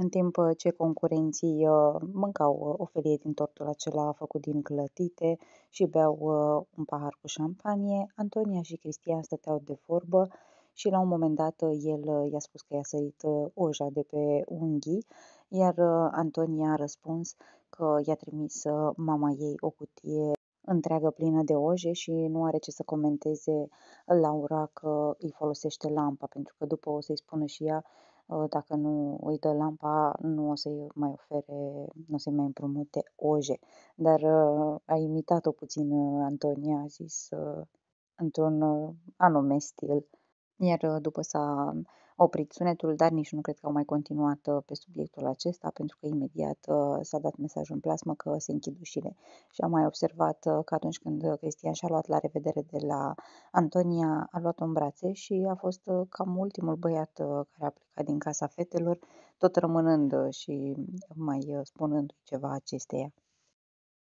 în timp uh, ce concurenții uh, mâncau uh, o felie din tortul acela făcut din clătite și beau un pahar cu șampanie, Antonia și Cristian stăteau de vorbă și la un moment dat el i-a spus că i-a sărit oja de pe unghii, iar Antonia a răspuns că i-a trimis mama ei o cutie întreagă plină de oje și nu are ce să comenteze Laura că îi folosește lampa, pentru că după o să-i spună și ea Uh, dacă nu îi dă lampa, nu o să-i mai ofere, nu o să-i mai împrumute oje. Dar uh, a imitat-o puțin uh, Antonia, a zis într-un anume stil. Iar după s-a oprit sunetul, dar nici nu cred că au mai continuat uh, pe subiectul acesta, pentru că imediat uh, s-a dat mesajul în plasmă că se închid ușile. Și am mai observat uh, că atunci când Cristian și-a luat la revedere de la Antonia, a luat-o în brațe și a fost cam ultimul băiat care a plecat din casa fetelor, tot rămânând și mai spunând ceva acesteia.